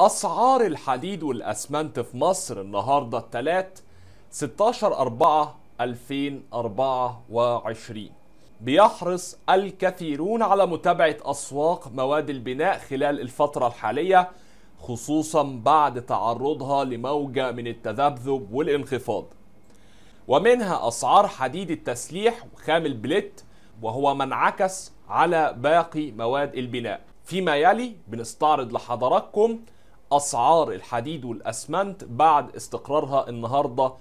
أسعار الحديد والأسمنت في مصر النهاردة الثلاث 16 4 2024 بيحرص الكثيرون على متابعة أسواق مواد البناء خلال الفترة الحالية خصوصا بعد تعرضها لموجة من التذبذب والانخفاض ومنها أسعار حديد التسليح وخام البلت وهو ما انعكس على باقي مواد البناء فيما يلي بنستعرض لحضراتكم اسعار الحديد والاسمنت بعد استقرارها النهارده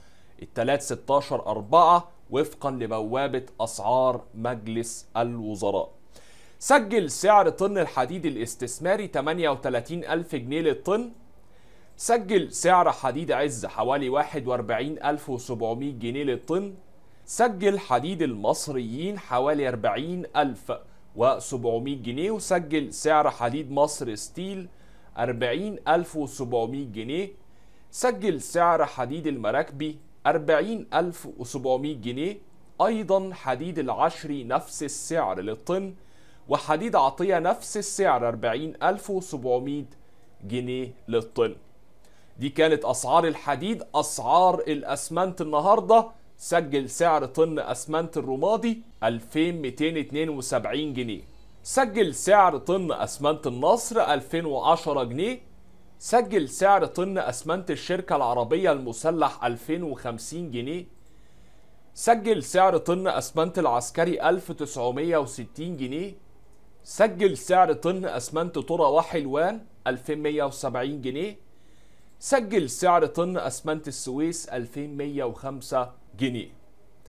التلات 16 4 وفقا لبوابه اسعار مجلس الوزراء. سجل سعر طن الحديد الاستثماري 38000 جنيه للطن سجل سعر حديد عز حوالي 41700 جنيه للطن سجل حديد المصريين حوالي 40700 جنيه وسجل سعر حديد مصر ستيل 40700 جنيه سجل سعر حديد المراكبي 40700 جنيه أيضا حديد العشري نفس السعر للطن وحديد عطية نفس السعر 40700 جنيه للطن دي كانت أسعار الحديد أسعار الأسمنت النهاردة سجل سعر طن أسمنت الرمادي 2272 جنيه سجل سعر طن أسمنت النصر 2010 جنيه سجل سعر طن أسمنت الشركة العربية المسلح 2050 جنيه سجل سعر طن أسمنت العسكري 1960 جنيه سجل سعر طن أسمنت طرى وحلوان 2170 جنيه سجل سعر طن أسمنت السويس 2105 جنيه